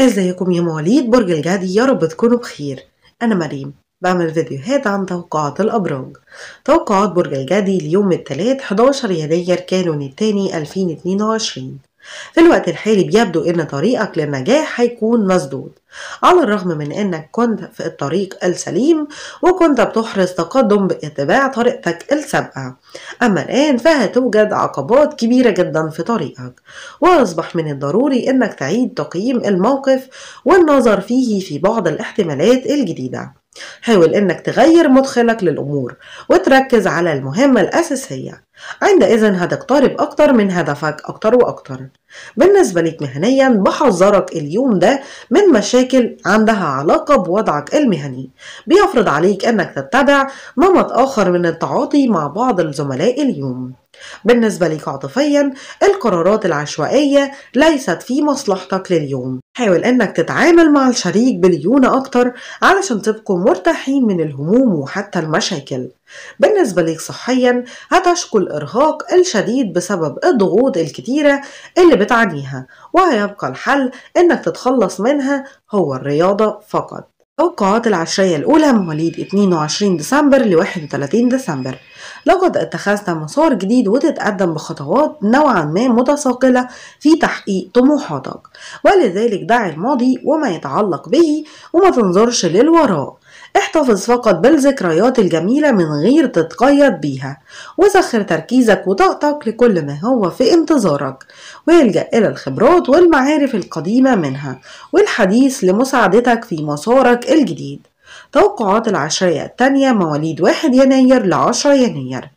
ازيكم يا مواليد برج الجدي يا رب تكونوا بخير انا مريم بعمل فيديوهات عن توقعات الابراج توقعات برج الجدي ليوم الثلاث 11 يناير كانون الثاني 2022 في الوقت الحالي بيبدو ان طريقك للنجاح هيكون مسدود على الرغم من انك كنت في الطريق السليم وكنت بتحرص تقدم باتباع طريقتك السابقة اما الان فهتوجد عقبات كبيرة جدا في طريقك واصبح من الضروري انك تعيد تقييم الموقف والنظر فيه في بعض الاحتمالات الجديدة حاول انك تغير مدخلك للامور وتركز على المهمة الاساسية عند إذن هتقترب أكتر من هدفك أكتر وأكتر بالنسبة ليك مهنيا بحذرك اليوم ده من مشاكل عندها علاقة بوضعك المهني بيفرض عليك أنك تتبع نمط آخر من التعاطي مع بعض الزملاء اليوم بالنسبة ليك عاطفيا القرارات العشوائية ليست في مصلحتك لليوم حاول انك تتعامل مع الشريك بليونة اكتر علشان تبقوا مرتاحين من الهموم وحتى المشاكل بالنسبة ليك صحيا هتشكو الارهاق الشديد بسبب الضغوط الكتيرة اللي بتعانيها وهيبقى الحل إنك تتخلص منها هو الرياضة فقط توقعات العشرية الأولى من مواليد 22 ديسمبر ل 31 ديسمبر لقد اتخذت مسار جديد وتتقدم بخطوات نوعا ما متساقلة في تحقيق طموحاتك ولذلك دع الماضي وما يتعلق به وما تنظرش للوراء احتفظ فقط بالذكريات الجميلة من غير تتقيد بيها وسخر تركيزك وطاقتك لكل ما هو في انتظارك والجأ إلى الخبرات والمعارف القديمة منها والحديث لمساعدتك في مسارك الجديد توقعات العشرية التانية مواليد 1 يناير لعشرة يناير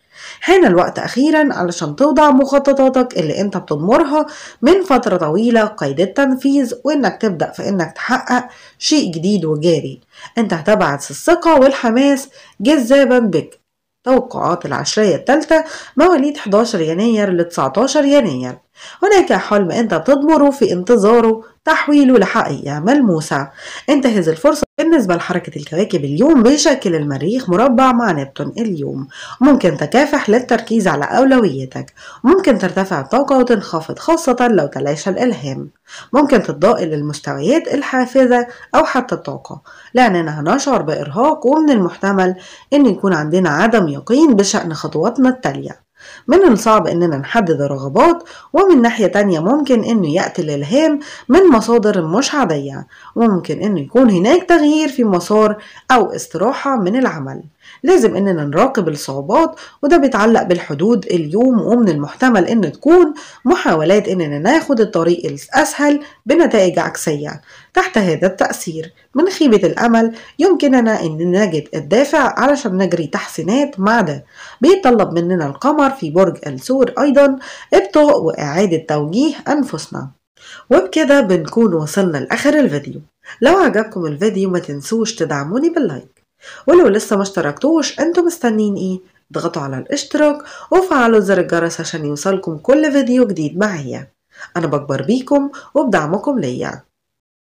حان الوقت أخيرا علشان توضع مخططاتك اللي أنت بتضمرها من فترة طويلة قيد التنفيذ وإنك تبدأ في إنك تحقق شيء جديد وجاري أنت هتبعث الثقة والحماس جذابا بك توقعات العشرية التالتة مواليد 11 يناير ل 19 يناير هناك حلم أنت بتضمره في انتظاره تحويله لحقيقة ملموسة انتهز الفرصة بالنسبة لحركة الكواكب اليوم بيشكل المريخ مربع مع نبتون اليوم ممكن تكافح للتركيز على أولوياتك ممكن ترتفع الطاقة وتنخفض خاصة لو تلاشى الإلهام ممكن تتضاءل للمستويات الحافزة أو حتى الطاقة لأننا هنشعر بإرهاق ومن المحتمل أن يكون عندنا عدم يقين بشأن خطواتنا التالية من الصعب إننا نحدد الرغبات ومن ناحية تانية ممكن إنه يأتي الإلهام من مصادر مش عادية وممكن إنه يكون هناك تغيير في مسار أو استراحة من العمل لازم إننا نراقب الصعوبات وده بيتعلق بالحدود اليوم ومن المحتمل إن تكون محاولات إننا ناخد الطريق الأسهل بنتائج عكسية تحت هذا التأثير من خيبة الأمل يمكننا إن نجد الدافع علشان نجري تحسينات مع ده بيتطلب مننا القمر في برج السور أيضا ابطاء وإعادة توجيه أنفسنا وبكده بنكون وصلنا لآخر الفيديو لو عجبكم الفيديو ما تنسوش تدعموني باللايك ولو لسه ما اشتركتوش انتوا مستنين ايه اضغطوا على الاشتراك وفعلوا زر الجرس عشان يوصلكم كل فيديو جديد معايا انا بكبر بيكم وبدعمكم ليا